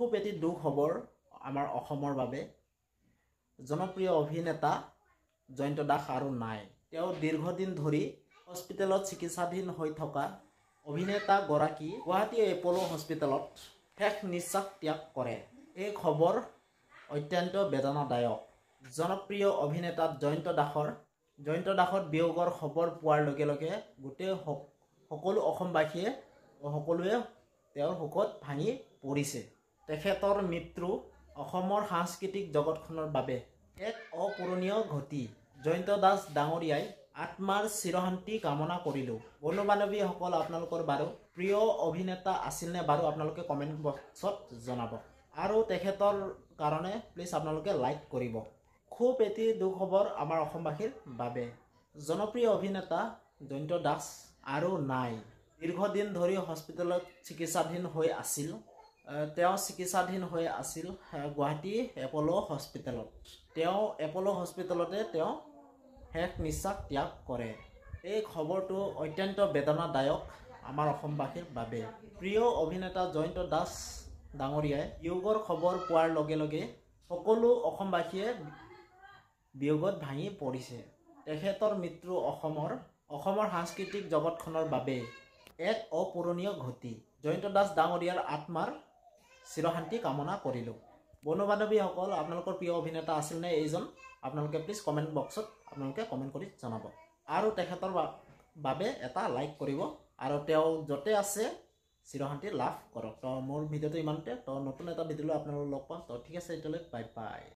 খুব এটি দুখ হ'বৰ আমাৰ অসমৰ বাবে জনপ্ৰিয় অভিনেতা জয়ন্ত দাস আৰু নাই তেওঁ দীৰ্ঘদিন ধৰি হস্পিটেলত চিকিৎসাধীন হৈ থকা অভিনেতাগৰাকী গুৱাহাটী এপল' হস্পিটেলত শেষ নিশ্বাস ত্যাগ কৰে এই খবৰ অত্যন্ত বেদনাদায়ক জনপ্ৰিয় অভিনেতা জয়ন্ত দাসৰ জয়ন্ত দাসত বিয়োগৰ খবৰ পোৱাৰ লগে লগে গোটেই সকলো অসমবাসীয়ে সকলোৱে তেওঁৰ শোকত ভাঙি পৰিছে তেখেতৰ মৃত্যু অসমৰ সাংস্কৃতিক জগতখনৰ বাবে এক অপূৰণীয় ঘটি জয়ন্ত দাস ডাঙৰীয়াই আত্মাৰ চিৰশান্তি কামনা কৰিলোঁ বন্ধু বান্ধৱীসকল আপোনালোকৰ বাৰু প্ৰিয় অভিনেতা আছিল নে বাৰু আপোনালোকে কমেণ্ট বক্সত জনাব আৰু তেখেতৰ কাৰণে প্লিজ আপোনালোকে লাইক কৰিব খুব এটি দুখবৰ আমাৰ অসমবাসীৰ বাবে জনপ্ৰিয় অভিনেতা জয়ন্ত দাস আৰু নাই দীৰ্ঘদিন ধৰি হস্পিটেলত চিকিৎসাধীন হৈ আছিল তেওঁ চিকিৎসাধীন হৈ আছিল গুৱাহাটী এপল' হস্পিটেলত তেওঁ এপল' হস্পিটেলতে তেওঁ শেষ নিশ্বাস ত্যাগ কৰে এই খবৰটো অত্যন্ত বেদনাদায়ক আমাৰ অসমবাসীৰ বাবে প্ৰিয় অভিনেতা জয়ন্ত দাস ডাঙৰীয়াই বিয়োগৰ খবৰ পোৱাৰ লগে লগে সকলো অসমবাসীয়ে বিয়োগত ভাঙি পৰিছে তেখেতৰ মৃত্যু অসমৰ অসমৰ সাংস্কৃতিক জগতখনৰ বাবে এক অপূৰণীয় ঘটি জয়ন্ত দাস ডাঙৰীয়াৰ আত্মাৰ চিৰশান্তি কামনা কৰিলোঁ বন্ধু বান্ধৱীসকল আপোনালোকৰ প্ৰিয় অভিনেতা আছিল নে এইজন আপোনালোকে প্লিজ কমেণ্ট বক্সত আপোনালোকে কমেণ্ট কৰি জনাব আৰু তেখেতৰ বাবে এটা লাইক কৰিব আৰু তেওঁ য'তে আছে চিৰশান্তি লাভ কৰক তো মোৰ ভিডিঅ'টো ইমানতে তো নতুন এটা ভিডিঅ'লৈ আপোনালোকক লগ পাম তো ঠিক আছে এতিয়ালৈ বাই বাই